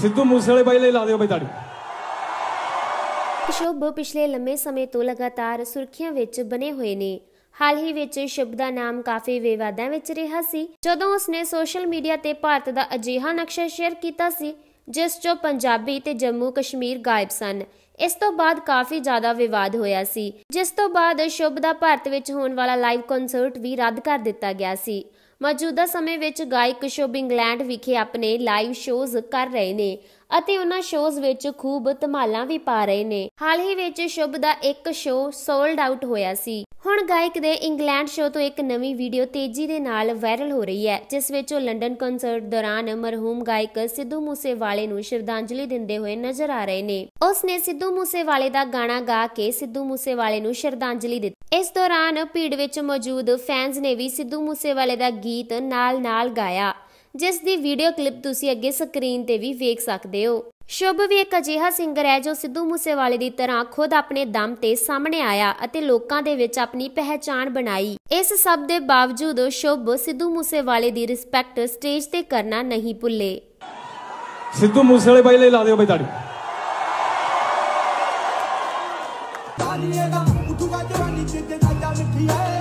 ਸਿੱਧੂ ਮੂਸੇਵਾਲੇ ਬਾਈ ਲਈ ਲਾ ਦਿਓ ਬਈ ਤਾੜੀ ਸ਼ੁਭ ਪਿਛਲੇ ਲੰਮੇ ਸਮੇਂ ਤੋਂ ਲਗਾਤਾਰ ਸੁਰਖੀਆਂ ਵਿੱਚ ਬਨੇ ਹੋਏ ਨੇ ਹਾਲ ਹੀ ਵਿੱਚ ਸ਼ੁਭ ਦਾ ਨਾਮ ਕਾਫੀ ਵਿਵਾਦਾਂ ਵਿੱਚ ਰਿਹਾ ਸੀ ਜਦੋਂ ਉਸਨੇ ਸੋਸ਼ਲ ਮੀਡੀਆ ਤੇ ਭਾਰਤ ਦਾ ਅਜੀਹਾ ਨਕਸ਼ਾ ਸ਼ੇਅਰ ਕੀਤਾ ਸੀ ਜਿਸ 'ਚੋਂ ਪੰਜਾਬੀ ਤੇ ਜੰਮੂ ਕਸ਼ਮੀਰ ਗਾਇਬ ਸਨ ਇਸ ਤੋਂ ਬਾਅਦ ਕਾਫੀ ਜ਼ਿਆਦਾ ਵਿਵਾਦ ਹੋਇਆ ਸੀ ਜਿਸ ਤੋਂ ਬਾਅਦ ਸ਼ੁਭ ਦਾ ਭਾਰਤ ਵਿੱਚ ਹੋਣ ਵਾਲਾ ਲਾਈਵ ਕਨਸਰਟ ਵੀ ਰੱਦ ਕਰ ਦਿੱਤਾ ਗਿਆ ਸੀ ਮੌਜੂਦਾ ਸਮੇਂ ਵਿੱਚ ਗਾਇਕ ਸ਼ੁਭ ਇੰਗਲੈਂਡ ਵਿਖੇ ਆਪਣੇ ਲਾਈਵ ਸ਼ੋਜ਼ ਕਰ ਰਹੇ ਨੇ ਅਤੇ ਉਹਨਾਂ ਸ਼ੋਜ਼ ਵਿੱਚ ਖੂਬ ਧਮਾਲਾਂ ਵੀ ਪਾ ਰਹੇ ਨੇ ਹਾਲ ਹੀ ਵਿੱਚ ਸ਼ੁਭ ਦਾ ਇੱਕ ਸ਼ੋਅ ਸੋਲਡ ਆਊਟ ਹੋਇਆ ਸੀ ਹੁਣ ਗਾਇਕ ਦੇ ਇੰਗਲੈਂਡ ਸ਼ੋਅ ਤੋਂ ਇੱਕ ਨਵੀਂ ਵੀਡੀਓ ਤੇਜ਼ੀ ਦੇ ਨਾਲ ਵਾਇਰਲ ਹੋ ਰਹੀ ਹੈ ਜਿਸ ਵਿੱਚ ਉਹ ਲੰਡਨ ਕਨਸਰਟ ਦੌਰਾਨ ਮਰਹੂਮ ਗਾਇਕ ਸਿੱਧੂ ਮੂਸੇਵਾਲੇ ਨੂੰ ਸ਼ਰਧਾਂਜਲੀ ਦਿੰਦੇ ਹੋਏ ਨਜ਼ਰ ਆ ਰਹੇ ਨੇ ਉਸ ਨੇ ਸਿੱਧੂ ਮੂਸੇਵਾਲੇ ਦਾ ਗਾਣਾ ਗਾ ਕੇ ਸਿੱਧੂ ਮੂਸੇਵਾਲੇ ਨੂੰ ਸ਼ਰਧਾਂਜਲੀ ਦਿੱਤੀ ਇਸ ਦੌਰਾਨ ਭੀੜ ਵਿੱਚ ਮੌਜੂਦ ਫੈਨਸ ਨੇ ਵੀ ਸਿੱਧੂ ਮੂਸੇਵਾਲੇ ਦਾ ਗੀਤ ਨਾਲ-ਨਾਲ ਗਾਇਆ ਜਿਸ ਦੀ ਵੀਡੀਓ ਕਲਿੱਪ ਤੁਸੀਂ ਅੱਗੇ ਸਕਰੀਨ ਤੇ ਵੀ ਵੇਖ ਸਕਦੇ ਹੋ ਸ਼ੁਭ ਵੀ ਇੱਕ ਅਜਿਹਾ ਸਿੰਗਰ ਹੈ ਜੋ ਸਿੱਧੂ ਮੂਸੇਵਾਲੇ ਦੀ ਤਰ੍ਹਾਂ ਖੁਦ ਆਪਣੇ ਦਮ ਤੇ ਸਾਹਮਣੇ ਆਇਆ ਅਤੇ ਲੋਕਾਂ ਦੇ ਵਿੱਚ ਆਪਣੀ ਪਹਿਚਾਣ ਬਣਾਈ ਇਸ ਸਭ ਦੇ ਬਾਵਜੂਦ ਸ਼ੁਭ ਸਿੱਧੂ ਮੂਸੇਵਾਲੇ ਦੀ ਰਿਸਪੈਕਟ ਸਟੇਜ ਤੇ ਕਰਨਾ ਨਹੀਂ ਭੁੱਲੇ ਸਿੱਧੂ ਮੂਸੇਵਾਲੇ ਬਾਈ ਲਈ ਲਾ ਦਿਓ ਬਈ ਤਾੜੀ ਤਾਲੀਆਂ ਦਾ ਉਠੂਗਾ ਜਵਾਨੀ ਚਿੱਤੇ ਦਾ ਮਿੱਠੀ ਹੈ